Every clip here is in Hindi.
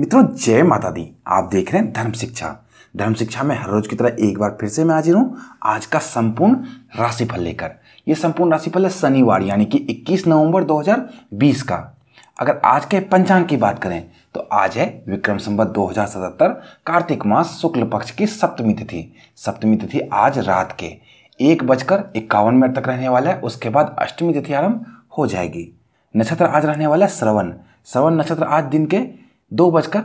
मित्रों जय माता दी आप देख रहे हैं धर्म शिक्षा धर्म शिक्षा में हर रोज की तरह एक बार फिर से मैं हाजिर हूँ आज का संपूर्ण राशिफल लेकर यह संपूर्ण राशिफल है शनिवार यानी कि 21 नवंबर 2020 का अगर आज के पंचांग की बात करें तो आज है विक्रम संबत 2077 कार्तिक मास शुक्ल पक्ष की सप्तमी तिथि सप्तमी तिथि आज रात के एक बजकर इक्यावन मिनट तक रहने वाला है उसके बाद अष्टमी तिथि आरंभ हो जाएगी नक्षत्र आज रहने वाला है श्रवण श्रवण नक्षत्र आज दिन के दो बजकर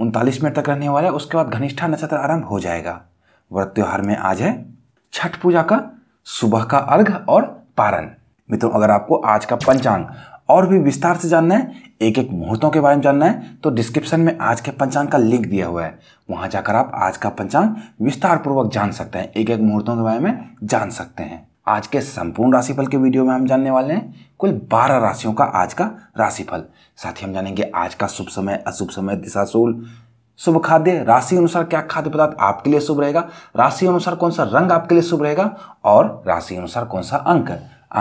उनतालीस मिनट तक रहने वाला है उसके बाद घनिष्ठा नक्षत्र आरंभ हो जाएगा व्रत त्यौहार में आज है छठ पूजा का सुबह का अर्घ और पारण मित्रों अगर आपको आज का पंचांग और भी विस्तार से जानना है एक एक मुहूर्तों के बारे में जानना है तो डिस्क्रिप्शन में आज के पंचांग का लिंक दिया हुआ है वहां जाकर आप आज का पंचांग विस्तार पूर्वक जान सकते हैं एक एक मुहूर्तों के बारे में जान सकते हैं आज के संपूर्ण राशिफल के वीडियो में हम जानने वाले हैं कुल 12 राशियों का आज का राशिफल साथ ही हम जानेंगे आज का शुभ समय अशुभ समय दिशा सूल शुभ खाद्य राशि अनुसार क्या खाद्य पदार्थ आपके लिए शुभ रहेगा राशि अनुसार कौन सा रंग आपके लिए शुभ रहेगा और राशि अनुसार कौन सा अंक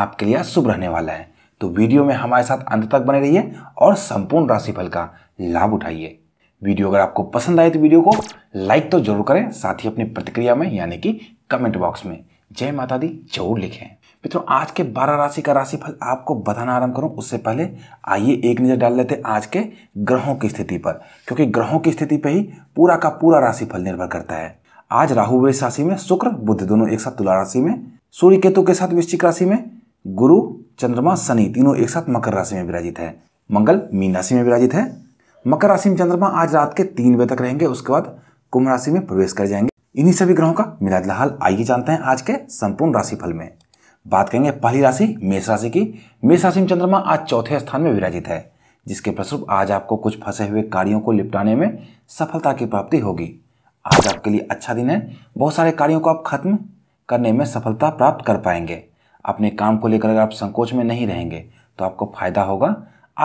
आपके लिए शुभ रहने वाला है तो वीडियो में हमारे साथ अंत तक बने रहिए और संपूर्ण राशिफल का लाभ उठाइए वीडियो अगर आपको पसंद आए तो वीडियो को लाइक तो जरूर करें साथ ही अपनी प्रतिक्रिया में यानी कि कमेंट बॉक्स में जय माता दी जरूर लिखें मित्रों आज के बारह राशि का राशिफल आपको बताना आरंभ करूं उससे पहले आइए एक नज़र डाल लेते हैं आज के ग्रहों की स्थिति पर क्योंकि ग्रहों की स्थिति पर ही पूरा का पूरा राशिफल निर्भर करता है आज राहु वृष राशि में शुक्र बुद्ध दोनों एक साथ तुला राशि में सूर्य केतु के साथ वृश्चिक राशि में गुरु चंद्रमा शनि तीनों एक साथ मकर राशि में विराजित है मंगल मीन राशि में विराजित है मकर राशि में चंद्रमा आज रात के तीन बजे तक रहेंगे उसके बाद कुंभ राशि में प्रवेश कर जाएंगे इन्हीं सभी ग्रहों का मिलाद लाल आइए जानते हैं आज के संपूर्ण राशिफल में बात करेंगे पहली राशि मेष राशि की मेष राशि में चंद्रमा आज चौथे स्थान में विराजित है जिसके फलस्वरूप आज आपको कुछ फंसे हुए कार्यों को निपटाने में सफलता की प्राप्ति होगी आज आपके लिए अच्छा दिन है बहुत सारे कार्यों को आप खत्म करने में सफलता प्राप्त कर पाएंगे अपने काम को लेकर अगर आप संकोच में नहीं रहेंगे तो आपको फायदा होगा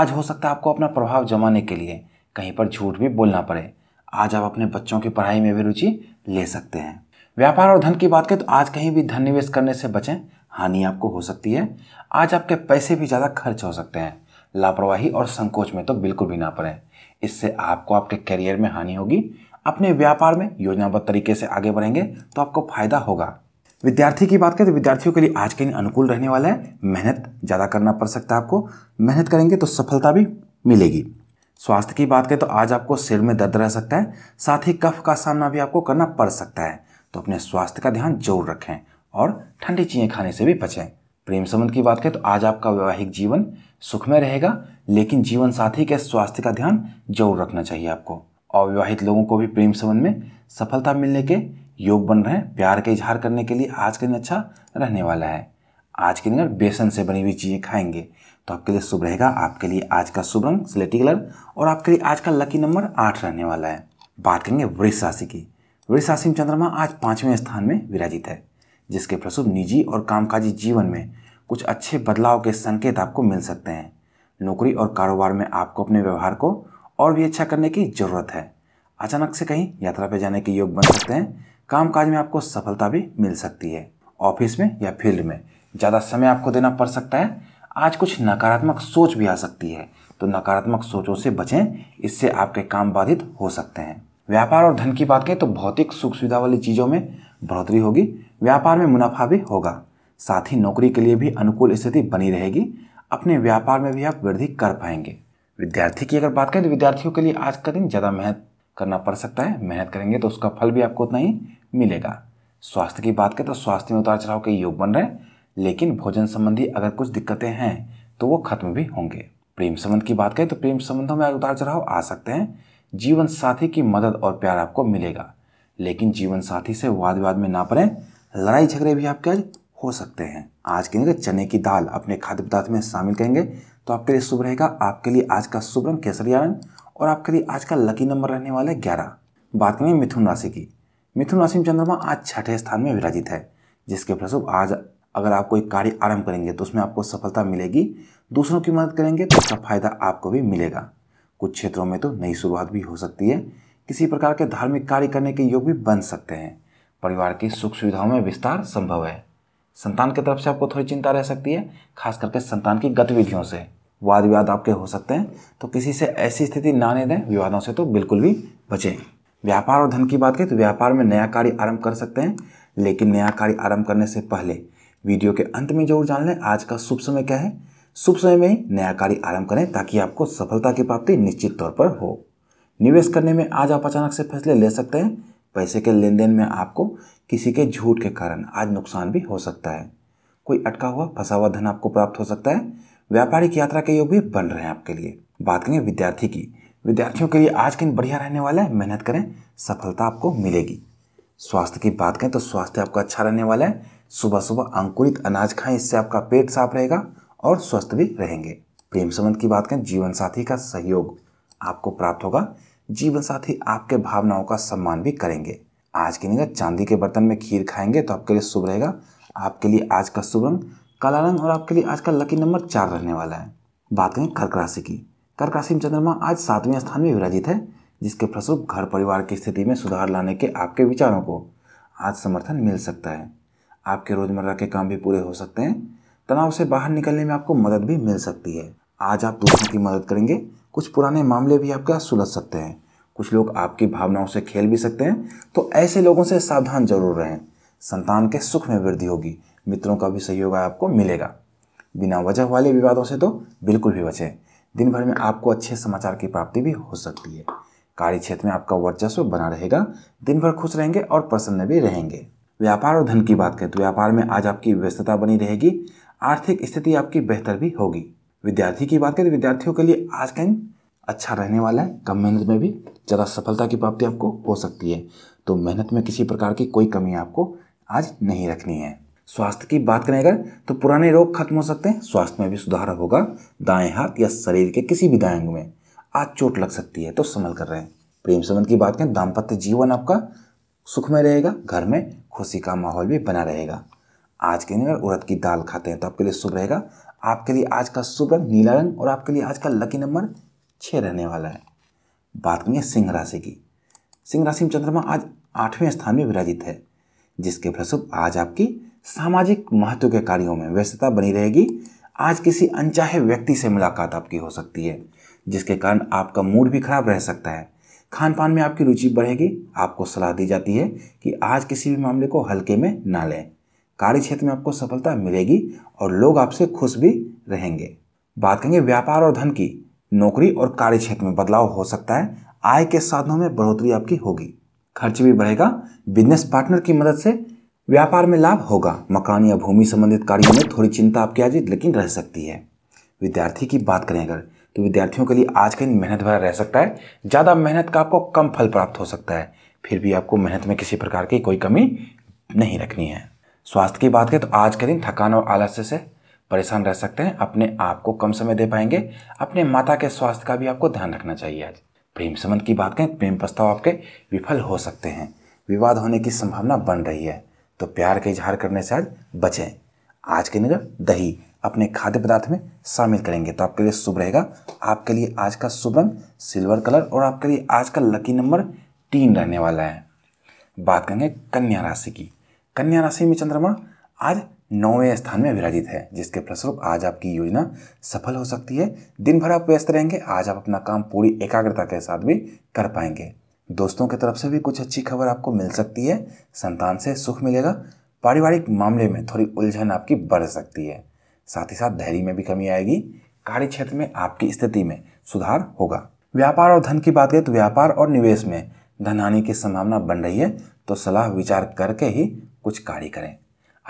आज हो सकता है आपको अपना प्रभाव जमाने के लिए कहीं पर झूठ भी बोलना पड़े आज आप अपने बच्चों की पढ़ाई में भी रुचि ले सकते हैं व्यापार और धन की बात करें तो आज कहीं भी धन निवेश करने से बचें हानि आपको हो सकती है आज आपके पैसे भी ज़्यादा खर्च हो सकते हैं लापरवाही और संकोच में तो बिल्कुल भी ना पड़े इससे आपको आपके करियर में हानि होगी अपने व्यापार में योजनाबद्ध तरीके से आगे बढ़ेंगे तो आपको फायदा होगा विद्यार्थी की बात करें तो विद्यार्थियों के लिए आज के दिन अनुकूल रहने वाला है मेहनत ज़्यादा करना पड़ सकता है आपको मेहनत करेंगे तो सफलता भी मिलेगी स्वास्थ्य की बात करें तो आज आपको सिर में दर्द रह सकता है साथ ही कफ का सामना भी आपको करना पड़ सकता है तो अपने स्वास्थ्य का ध्यान जरूर रखें और ठंडी चीज़ें खाने से भी बचें प्रेम संबंध की बात करें तो आज आपका वैवाहिक जीवन सुख में रहेगा लेकिन जीवन साथी के स्वास्थ्य का ध्यान जरूर रखना चाहिए आपको अविवाहित लोगों को भी प्रेम संबंध में सफलता मिलने के योग बन रहे हैं प्यार का इजहार करने के लिए आज का दिन अच्छा रहने वाला है आज के दिन बेसन से बनी हुई चीज़ें खाएंगे तो आपके लिए शुभ रहेगा आपके लिए आज का शुभ रंग स्लेटी कलर और आपके लिए आज का लकी नंबर आठ रहने वाला है बात करेंगे वृक्ष राशि की वृक्ष राशि में चंद्रमा आज पाँचवें स्थान में विराजित है जिसके प्रसुभ निजी और कामकाजी जीवन में कुछ अच्छे बदलाव के संकेत आपको मिल सकते हैं नौकरी और कारोबार में आपको अपने व्यवहार को और भी अच्छा करने की ज़रूरत है अचानक से कहीं यात्रा पर जाने के योग बन सकते हैं कामकाज में आपको सफलता भी मिल सकती है ऑफिस में या फील्ड में ज़्यादा समय आपको देना पड़ सकता है आज कुछ नकारात्मक सोच भी आ सकती है तो नकारात्मक सोचों से बचें इससे आपके काम बाधित हो सकते हैं व्यापार और धन की बात करें तो भौतिक सुख सुविधा वाली चीज़ों में बढ़ोतरी होगी व्यापार में मुनाफा भी होगा साथ ही नौकरी के लिए भी अनुकूल स्थिति बनी रहेगी अपने व्यापार में भी आप वृद्धि कर पाएंगे विद्यार्थी की अगर बात करें तो विद्यार्थियों के लिए आज का दिन ज़्यादा मेहनत करना पड़ सकता है मेहनत करेंगे तो उसका फल भी आपको उतना ही मिलेगा स्वास्थ्य की बात करें तो स्वास्थ्य में उतार चढ़ाव के योग बन रहे हैं लेकिन भोजन संबंधी अगर कुछ दिक्कतें हैं तो वो खत्म भी होंगे प्रेम संबंध की बात करें तो प्रेम संबंधों में उतार चढ़ाव आ सकते हैं जीवन साथी की मदद और प्यार आपको मिलेगा लेकिन जीवन साथी से वाद विवाद में ना पड़े लड़ाई झगड़े भी आपके आज हो सकते हैं आज के लिए चने की दाल अपने खाद्य पदार्थ में शामिल करेंगे तो आपके लिए शुभ रहेगा आपके लिए आज का शुभ रंग केसरिया रंग और आपके लिए आज का लकी नंबर रहने वाला है ग्यारह बात करें मिथुन राशि की मिथुन राशि में चंद्रमा आज छठे स्थान में विराजित है जिसके फलस्वरूप आज अगर आप कोई कार्य आरंभ करेंगे तो उसमें आपको सफलता मिलेगी दूसरों की मदद करेंगे तो उसका फ़ायदा आपको भी मिलेगा कुछ क्षेत्रों में तो नई शुरुआत भी हो सकती है किसी प्रकार के धार्मिक कार्य करने के योग भी बन सकते हैं परिवार की सुख सुविधाओं में विस्तार संभव है संतान की तरफ से आपको थोड़ी चिंता रह सकती है खास करके संतान की गतिविधियों से वाद विवाद आपके हो सकते हैं तो किसी से ऐसी स्थिति ना आने दें विवादों से तो बिल्कुल भी बचें व्यापार और धन की बात करें तो व्यापार में नया कार्य आरंभ कर सकते हैं लेकिन नया कार्य आरंभ करने से पहले वीडियो के अंत में जरूर जान लें आज का शुभ समय क्या है शुभ समय में नया कार्य आरंभ करें ताकि आपको सफलता की प्राप्ति निश्चित तौर पर हो निवेश करने में आज आप अचानक से फैसले ले सकते हैं पैसे के लेन देन में आपको किसी के झूठ के कारण आज नुकसान भी हो सकता है कोई अटका हुआ फंसा हुआ धन आपको प्राप्त हो सकता है व्यापारिक यात्रा के योग भी बन रहे हैं आपके लिए बात करें विद्यार्थी की विद्यार्थियों के लिए आज के दिन बढ़िया रहने वाला है मेहनत करें सफलता आपको मिलेगी स्वास्थ्य की बात करें तो स्वास्थ्य आपका अच्छा रहने वाला है सुबह सुबह अंकुरित अनाज खाएं इससे आपका पेट साफ रहेगा और स्वस्थ भी रहेंगे प्रेम संबंध की बात करें जीवन साथी का सहयोग आपको प्राप्त होगा जीवन साथी आपके भावनाओं का सम्मान भी करेंगे आज की निगह चांदी के बर्तन में खीर खाएंगे तो आपके लिए शुभ रहेगा आपके लिए आज का शुभ रंग काला रंग और आपके लिए आज का लकी नंबर चार रहने वाला है बात करें कर्क राशि की कर्क राशि में चंद्रमा आज सातवें स्थान में विराजित है जिसके फलस्वरूप घर परिवार की स्थिति में सुधार लाने के आपके विचारों को आज समर्थन मिल सकता है आपके रोज़मर्रा के काम भी पूरे हो सकते हैं तनाव से बाहर निकलने में आपको मदद भी मिल सकती है आज आप दूसरों की मदद करेंगे कुछ पुराने मामले भी आपका सुलझ सकते हैं कुछ लोग आपकी भावनाओं से खेल भी सकते हैं तो ऐसे लोगों से सावधान जरूर रहें संतान के सुख में वृद्धि होगी मित्रों का भी सहयोग आपको मिलेगा बिना वजह वाले विवादों से तो बिल्कुल भी बचें दिन भर में आपको अच्छे समाचार की प्राप्ति भी हो सकती है कार्य क्षेत्र में आपका वर्चस्व बना रहेगा दिन भर खुश रहेंगे और प्रसन्न भी रहेंगे व्यापार और धन की बात करें तो व्यापार में आज आपकी व्यस्तता बनी रहेगी आर्थिक स्थिति आपकी बेहतर भी होगी विद्यार्थी की बात करें तो विद्यार्थियों के लिए आज का दिन अच्छा रहने वाला है कम मेहनत में भी ज़्यादा सफलता की प्राप्ति आपको हो सकती है तो मेहनत में किसी प्रकार की कोई कमी आपको आज नहीं रखनी है स्वास्थ्य की बात करें अगर तो पुराने रोग खत्म हो सकते हैं स्वास्थ्य में भी सुधार होगा दाएं हाथ या शरीर के किसी भी दाएं अंग में आज चोट लग सकती है तो संभल कर रहे हैं प्रेम संबंध की बात करें दाम्पत्य जीवन आपका सुख में रहेगा घर में खुशी का माहौल भी बना रहेगा आज के दिन अगर उड़द की दाल खाते हैं तो आपके लिए शुभ रहेगा आपके लिए आज का शुभ रंग नीला रंग और आपके लिए आज का लकी नंबर छः रहने वाला है बात करेंगे सिंह राशि की सिंह राशि में चंद्रमा आज आठवें स्थान में विराजित है जिसके फलस्वरूप आज आपकी सामाजिक महत्व के कार्यों में व्यस्तता बनी रहेगी आज किसी अनचाहे व्यक्ति से मुलाकात आपकी हो सकती है जिसके कारण आपका मूड भी खराब रह सकता है खान पान में आपकी रुचि बढ़ेगी आपको सलाह दी जाती है कि आज किसी भी मामले को हल्के में ना लें कार्य क्षेत्र में आपको सफलता मिलेगी और लोग आपसे खुश भी रहेंगे बात करेंगे व्यापार और धन की नौकरी और कार्य क्षेत्र में बदलाव हो सकता है आय के साधनों में बढ़ोतरी आपकी होगी खर्च भी बढ़ेगा बिजनेस पार्टनर की मदद से व्यापार में लाभ होगा मकान या भूमि संबंधित कार्यों में थोड़ी चिंता आपकी आज लेकिन रह सकती है विद्यार्थी की बात करें अगर तो विद्यार्थियों के लिए आज का दिन मेहनत भरा रह सकता है ज़्यादा मेहनत का आपको कम फल प्राप्त हो सकता है फिर भी आपको मेहनत में किसी प्रकार की कोई कमी नहीं रखनी है स्वास्थ्य की बात करें तो आज के दिन थकान और आलस्य से परेशान रह सकते हैं अपने आप को कम समय दे पाएंगे अपने माता के स्वास्थ्य का भी आपको ध्यान रखना चाहिए आज प्रेम संबंध की बात करें प्रेम प्रस्ताव आपके विफल हो सकते हैं विवाद होने की संभावना बन रही है तो प्यार का इजहार करने से आज बचें आज के दिन दही अपने खाद्य पदार्थ में शामिल करेंगे तो आपके लिए शुभ रहेगा आपके लिए आज का शुभ रंग सिल्वर कलर और आपके लिए आज का लकी नंबर तीन रहने वाला है बात करेंगे कन्या राशि की कन्या राशि में चंद्रमा आज नौवें स्थान में विराजित है जिसके फलस्वरूप आज आपकी योजना सफल हो सकती है दिन भर आप व्यस्त रहेंगे आज आप अपना काम पूरी एकाग्रता के साथ भी कर पाएंगे दोस्तों की तरफ से भी कुछ अच्छी खबर आपको मिल सकती है संतान से सुख मिलेगा पारिवारिक मामले में थोड़ी उलझन आपकी बढ़ सकती है साथ ही साथ धैर्य में भी कमी आएगी कार्य क्षेत्र में आपकी स्थिति में सुधार होगा व्यापार और धन की बात करें तो व्यापार और निवेश में धन हानि की संभावना बन रही है तो सलाह विचार करके ही कुछ कार्य करें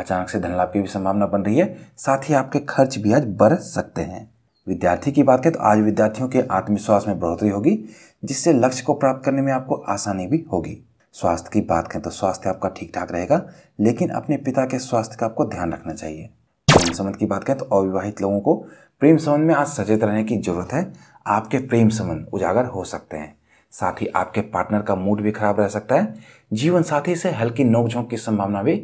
अचानक से धन लाभ की भी संभावना बन रही है साथ ही आपके खर्च भी आज बढ़ सकते हैं विद्यार्थी की बात करें तो आज विद्यार्थियों के आत्मविश्वास में बढ़ोतरी होगी जिससे लक्ष्य को प्राप्त करने में आपको आसानी भी होगी स्वास्थ्य की बात करें तो स्वास्थ्य आपका ठीक ठाक रहेगा लेकिन अपने पिता के स्वास्थ्य का आपको ध्यान रखना चाहिए प्रेम संबंध की बात करें तो अविवाहित लोगों को प्रेम संबंध में आज सचेत रहने की जरूरत है आपके प्रेम संबंध उजागर हो सकते हैं साथ ही आपके पार्टनर का मूड भी खराब रह सकता है जीवन साथी से हल्की नोकझोंक की संभावना भी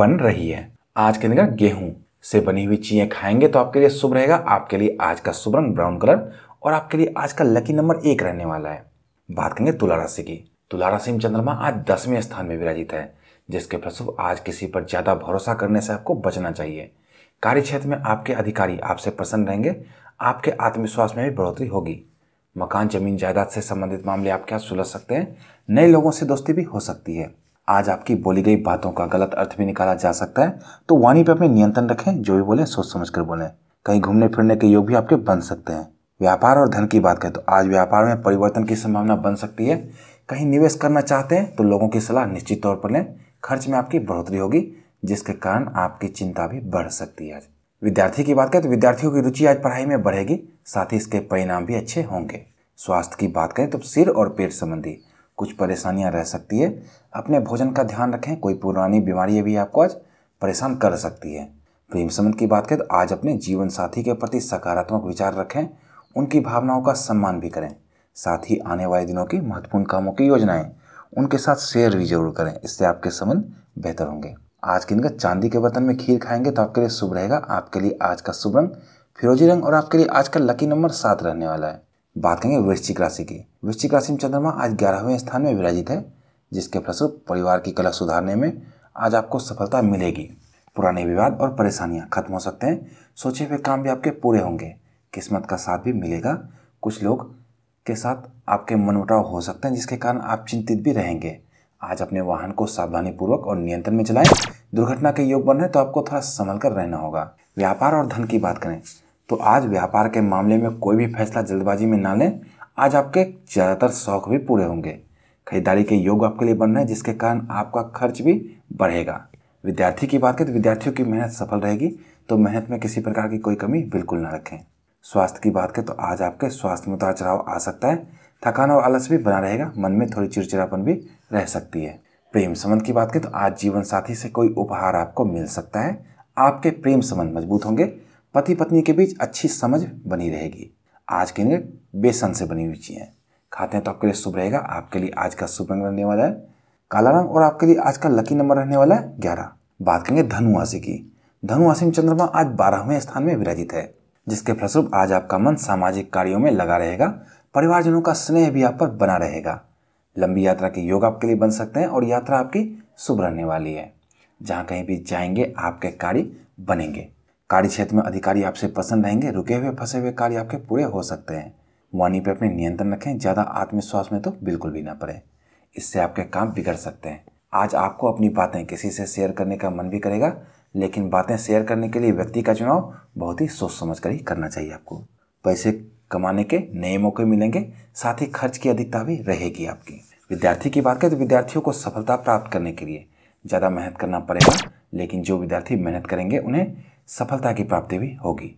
बन रही है आज के दिन गेहूं से बनी हुई चीजें खाएंगे तो आपके लिए शुभ रहेगा आपके लिए आज का शुभ रंग ब्राउन कलर और आपके लिए आज का लकी नंबर एक रहने वाला है बात करेंगे तुला राशि की तुला राशि में चंद्रमा आज दसवें स्थान में विराजित है जिसके प्रसव आज किसी पर ज़्यादा भरोसा करने से आपको बचना चाहिए कार्य क्षेत्र में आपके अधिकारी आपसे प्रसन्न रहेंगे आपके आत्मविश्वास में भी बढ़ोतरी होगी मकान जमीन जायदाद से संबंधित मामले आपके यहाँ सुलझ सकते हैं नए लोगों से दोस्ती भी हो सकती है आज आपकी बोली गई बातों का गलत अर्थ भी निकाला जा सकता है तो वाणी पर अपने नियंत्रण रखें जो भी बोले सोच समझ कर बोले कहीं घूमने फिरने के योग भी आपके बन सकते हैं व्यापार और धन की बात करें तो आज व्यापार में परिवर्तन की संभावना बन सकती है कहीं निवेश करना चाहते हैं तो लोगों की सलाह निश्चित तौर पर लें खर्च में आपकी बढ़ोतरी होगी जिसके कारण आपकी चिंता भी बढ़ सकती है आज विद्यार्थी की बात करें तो विद्यार्थियों की रुचि आज पढ़ाई में बढ़ेगी साथ ही इसके परिणाम भी अच्छे होंगे स्वास्थ्य की बात करें तो सिर और पेट संबंधी कुछ परेशानियां रह सकती है अपने भोजन का ध्यान रखें कोई पुरानी बीमारी भी आपको आज परेशान कर सकती है प्रेम संबंध की बात करें तो आज अपने जीवन साथी के प्रति सकारात्मक विचार रखें उनकी भावनाओं का सम्मान भी करें साथ ही आने वाले दिनों की महत्वपूर्ण कामों की योजनाएं उनके साथ शेयर भी जरूर करें इससे आपके संबंध बेहतर होंगे आज के दिन का चांदी के बर्तन में खीर खाएंगे तो आपके लिए शुभ रहेगा आपके लिए आज का शुभ रंग फिरोजी रंग और आपके लिए आज का लकी नंबर सात रहने वाला है बात करेंगे वृश्चिक राशि की वृश्चिक राशि में चंद्रमा आज ग्यारहवें स्थान में विराजित है जिसके फलस्वरूप परिवार की कला सुधारने में आज आपको सफलता मिलेगी पुराने विवाद और परेशानियाँ खत्म हो सकते हैं सोचे हुए काम भी आपके पूरे होंगे किस्मत का साथ भी मिलेगा कुछ लोग के साथ आपके मनमुटाव हो सकते हैं जिसके कारण आप चिंतित भी रहेंगे आज अपने वाहन को सावधानीपूर्वक और नियंत्रण में चलाएं दुर्घटना के योग बन रहे तो आपको थोड़ा संभल कर रहना होगा व्यापार और धन की बात करें तो आज व्यापार के मामले में कोई भी फैसला जल्दबाजी में ना लें आज आपके ज़्यादातर शौक भी पूरे होंगे खरीदारी के योग आपके लिए बन रहे हैं जिसके कारण आपका खर्च भी बढ़ेगा विद्यार्थी की बात करें तो विद्यार्थियों की मेहनत सफल रहेगी तो मेहनत में किसी प्रकार की कोई कमी बिल्कुल ना रखें स्वास्थ्य की बात करें तो आज आपके स्वास्थ्य में उतार चढ़ाव आ सकता है थकान और आलस भी बना रहेगा मन में थोड़ी चिड़चिड़ापन भी रह सकती है प्रेम संबंध की बात करें तो आज जीवन साथी से कोई उपहार आपको मिल सकता है आपके प्रेम संबंध मजबूत होंगे पति पत्नी के बीच अच्छी समझ बनी रहेगी आज के लिए बेसन से बनी हुई चीज़ें खाते हैं तो आपके लिए शुभ रहेगा आपके लिए आज का शुभ रंग रहने वाला है काला रंग और आपके लिए आज का लकी नंबर रहने वाला है ग्यारह बात करेंगे धनुराशि की धनुराशि में चंद्रमा आज बारहवें स्थान में विराजित है जिसके फलस्वरूप आज आपका मन सामाजिक कार्यों में लगा रहेगा परिवारजनों का स्नेह भी आप पर बना रहेगा लंबी यात्रा के योग आपके लिए बन सकते हैं और यात्रा आपकी शुभ रहने वाली है जहाँ कहीं भी जाएंगे आपके कार्य बनेंगे कार्य क्षेत्र में अधिकारी आपसे पसंद रहेंगे रुके हुए फंसे हुए कार्य आपके पूरे हो सकते हैं वाणी पर अपने नियंत्रण रखें ज़्यादा आत्मविश्वास में तो बिल्कुल भी ना पड़े इससे आपके काम बिगड़ सकते हैं आज आपको अपनी बातें किसी से शेयर करने का मन भी करेगा लेकिन बातें शेयर करने के लिए व्यक्ति का चुनाव बहुत ही सोच समझ कर ही करना चाहिए आपको पैसे कमाने के नए मौके मिलेंगे साथ ही खर्च की अधिकता भी रहेगी आपकी विद्यार्थी की बात करें तो विद्यार्थियों को सफलता प्राप्त करने के लिए ज़्यादा मेहनत करना पड़ेगा लेकिन जो विद्यार्थी मेहनत करेंगे उन्हें सफलता की प्राप्ति भी होगी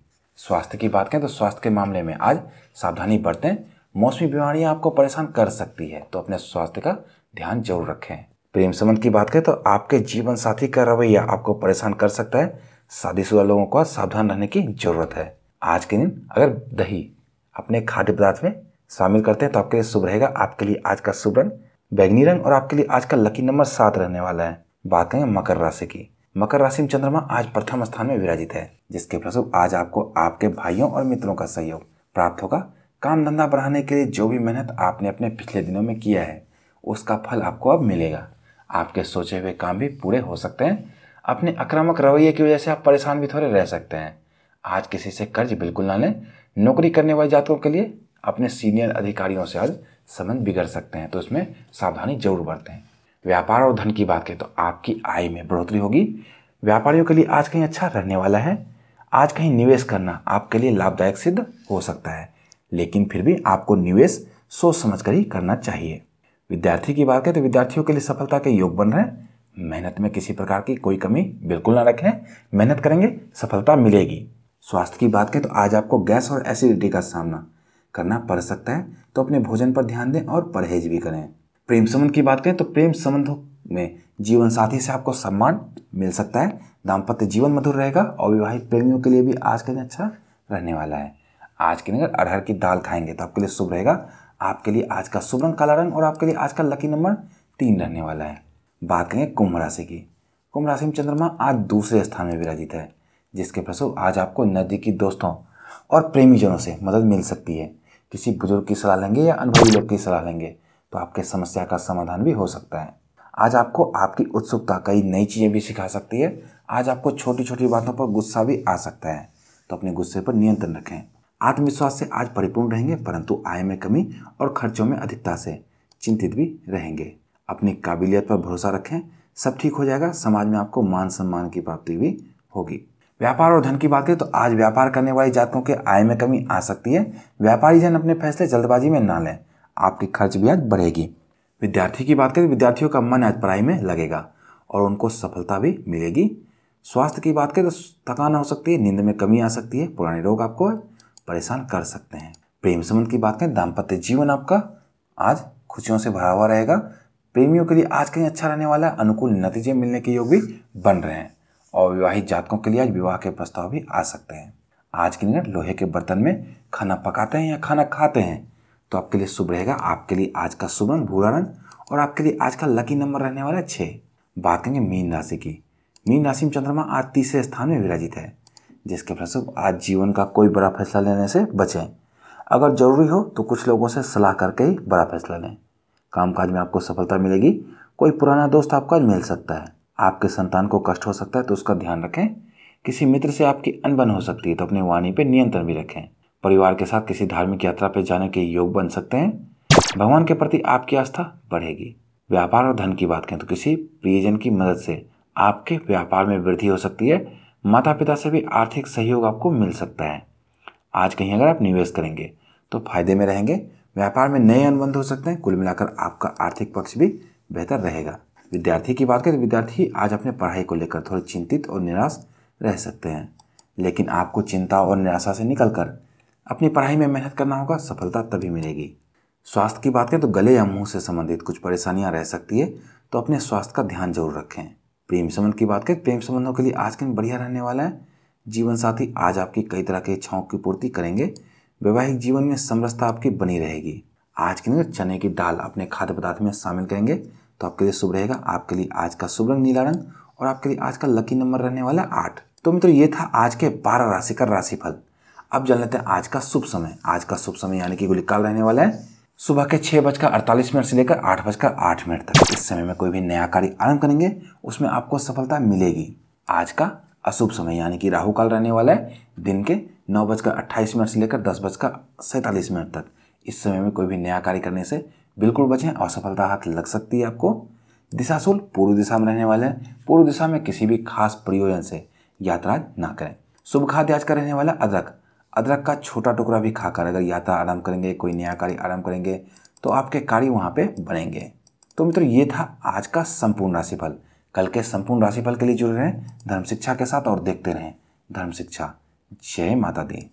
स्वास्थ्य की बात करें तो स्वास्थ्य के मामले में आज सावधानी बरतें मौसमी बीमारियां आपको परेशान कर सकती है तो अपने स्वास्थ्य का ध्यान जरूर रखें प्रेम संबंध की बात करें तो आपके जीवन साथी का रवैया आपको परेशान कर सकता है शादीशुदा लोगों को सावधान रहने की जरूरत है आज के दिन अगर दही अपने खाद्य पदार्थ में शामिल करते हैं तो आपके लिए शुभ रहेगा आपके लिए आज का शुभ रंग बैगनी रंग और आपके लिए आज का लकी नंबर सात रहने वाला है बात करें मकर राशि की मकर राशि में चंद्रमा आज प्रथम स्थान में विराजित है जिसके फलस्वरूप आज आपको आपके भाइयों और मित्रों का सहयोग प्राप्त होगा काम धंधा बढ़ाने के लिए जो भी मेहनत आपने अपने पिछले दिनों में किया है उसका फल आपको अब मिलेगा आपके सोचे हुए काम भी पूरे हो सकते हैं अपने आक्रामक रवैये की वजह से आप परेशान भी थोड़े रह सकते हैं आज किसी से कर्ज बिल्कुल ना लें नौकरी करने वाले जातकों के लिए अपने सीनियर अधिकारियों से आज संबंध बिगड़ सकते हैं तो इसमें सावधानी जरूर बरतें व्यापार और धन की बात करें तो आपकी आय में बढ़ोतरी होगी व्यापारियों के लिए आज कहीं अच्छा रहने वाला है आज कहीं निवेश करना आपके लिए लाभदायक सिद्ध हो सकता है लेकिन फिर भी आपको निवेश सोच समझ कर ही करना चाहिए विद्यार्थी की बात करें तो विद्यार्थियों के लिए सफलता के योग बन रहे हैं मेहनत में किसी प्रकार की कोई कमी बिल्कुल ना रखें मेहनत करेंगे सफलता मिलेगी स्वास्थ्य की बात करें तो आज आपको गैस और एसिडिटी का सामना करना पड़ सकता है तो अपने भोजन पर ध्यान दें और परहेज भी करें प्रेम संबंध की बात करें तो प्रेम संबंधों में जीवन साथी से आपको सम्मान मिल सकता है दाम्पत्य जीवन मधुर रहेगा और विवाहित प्रेमियों के लिए भी आज का दिन अच्छा रहने वाला है आज के दिन अगर अरहर की दाल खाएंगे तो आपके लिए शुभ रहेगा आपके लिए आज का शुभ रंग काला रंग और आपके लिए आज का लकी नंबर तीन रहने वाला है बात करें कुंभ राशि की कुंभ राशि में चंद्रमा आज दूसरे स्थान में विराजित है जिसके फलस्वरूप आज आपको नज़दीकी दोस्तों और प्रेमीजनों से मदद मिल सकती है किसी बुजुर्ग की सलाह लेंगे या अनुभवी लोग की सलाह लेंगे तो आपके समस्या का समाधान भी हो सकता है आज आपको आपकी उत्सुकता कई नई चीज़ें भी सिखा सकती है आज आपको छोटी छोटी बातों पर गुस्सा भी आ सकता है तो अपने गुस्से पर नियंत्रण रखें आत्मविश्वास से आज परिपूर्ण रहेंगे परंतु आय में कमी और खर्चों में अधिकता से चिंतित भी रहेंगे अपनी काबिलियत पर भरोसा रखें सब ठीक हो जाएगा समाज में आपको मान सम्मान की प्राप्ति भी होगी व्यापार और धन की बात करें तो आज व्यापार करने वाली जातकों के आय में कमी आ सकती है व्यापारी जन अपने फैसले जल्दबाजी में ना लें आपकी खर्च भी आज बढ़ेगी विद्यार्थी की बात करें विद्यार्थियों का मन आज पढ़ाई में लगेगा और उनको सफलता भी मिलेगी स्वास्थ्य की बात करें तो थकान हो सकती है नींद में कमी आ सकती है पुराने रोग आपको परेशान कर सकते हैं प्रेम संबंध की बात करें दाम्पत्य जीवन आपका आज खुशियों से भरा हुआ रहेगा प्रेमियों के लिए आज कहीं अच्छा रहने वाला है अनुकूल नतीजे मिलने के योग भी बन रहे हैं और विवाहित जातकों के लिए आज विवाह के प्रस्ताव भी आ सकते हैं आज के दिन लोहे के बर्तन में खाना पकाते हैं या खाना खाते हैं तो आपके लिए शुभ रहेगा आपके लिए आज का शुभ रंग भूरा रंग और आपके लिए आज का लकी नंबर रहने वाला है छः बात करेंगे मीन राशि की मीन राशि में चंद्रमा आज तीसरे स्थान में विराजित है जिसके फलस्वरूप आज जीवन का कोई बड़ा फैसला लेने से बचें अगर ज़रूरी हो तो कुछ लोगों से सलाह करके ही बड़ा फैसला लें कामकाज में आपको सफलता मिलेगी कोई पुराना दोस्त आज मिल सकता है आपके संतान को कष्ट हो सकता है तो उसका ध्यान रखें किसी मित्र से आपकी अनबन हो सकती है तो अपनी वाणी पर नियंत्रण भी रखें परिवार के साथ किसी धार्मिक यात्रा पर जाने के योग बन सकते हैं भगवान के प्रति आपकी आस्था बढ़ेगी व्यापार और धन की बात करें तो किसी प्रियजन की मदद से आपके व्यापार में वृद्धि हो सकती है माता पिता से भी आर्थिक सहयोग आपको मिल सकता है आज कहीं अगर आप निवेश करेंगे तो फायदे में रहेंगे व्यापार में नए अनुबंध हो सकते हैं कुल मिलाकर आपका आर्थिक पक्ष भी बेहतर रहेगा विद्यार्थी की बात करें तो विद्यार्थी आज अपने पढ़ाई को लेकर थोड़े चिंतित और निराश रह सकते हैं लेकिन आपको चिंता और निराशा से कर अपनी पढ़ाई में मेहनत करना होगा सफलता तभी मिलेगी स्वास्थ्य की बात करें तो गले या मुंह से संबंधित कुछ परेशानियां रह सकती है तो अपने स्वास्थ्य का ध्यान जरूर रखें प्रेम संबंध की बात करें तो प्रेम संबंधों के लिए आज के दिन बढ़िया रहने वाला है जीवन साथी आज आपकी कई तरह की इच्छाओं की पूर्ति करेंगे वैवाहिक जीवन में समरसता आपकी बनी रहेगी आज के दिन चने की दाल अपने खाद्य पदार्थ में शामिल करेंगे तो आपके लिए शुभ रहेगा आपके लिए आज का शुभ रंग नीला रंग और आपके लिए आज का लकी नंबर रहने वाला है आठ तो मित्रों ये था आज के बारह राशि का राशिफल अब जान लेते हैं आज का शुभ समय आज का शुभ समय यानी कि गुलिकाल रहने वाला है सुबह के छः बजकर अड़तालीस मिनट से लेकर आठ बजकर आठ मिनट तक इस समय में कोई भी नया कार्य आरंभ करेंगे उसमें आपको सफलता मिलेगी आज का अशुभ समय यानी कि राहु काल रहने वाला है दिन के नौ बजकर अट्ठाईस मिनट से लेकर दस बजकर सैंतालीस मिनट तक इस समय में कोई भी नया कार्य करने से बिल्कुल बचें असफलता हाथ लग सकती है आपको दिशाशुल पूर्व दिशा में रहने वाले हैं पूर्व दिशा में किसी भी खास प्रयोजन से यात्रा ना करें शुभ खाद्य आज का रहने वाला अदरक अदरक का छोटा टुकड़ा भी खाकर अगर यात्रा आराम करेंगे कोई नया कार्य आराम करेंगे तो आपके कार्य वहाँ पे बनेंगे तो मित्रों ये था आज का संपूर्ण राशिफल कल के संपूर्ण राशिफल के लिए जुड़े रहें धर्म शिक्षा के साथ और देखते रहें धर्म शिक्षा जय माता दी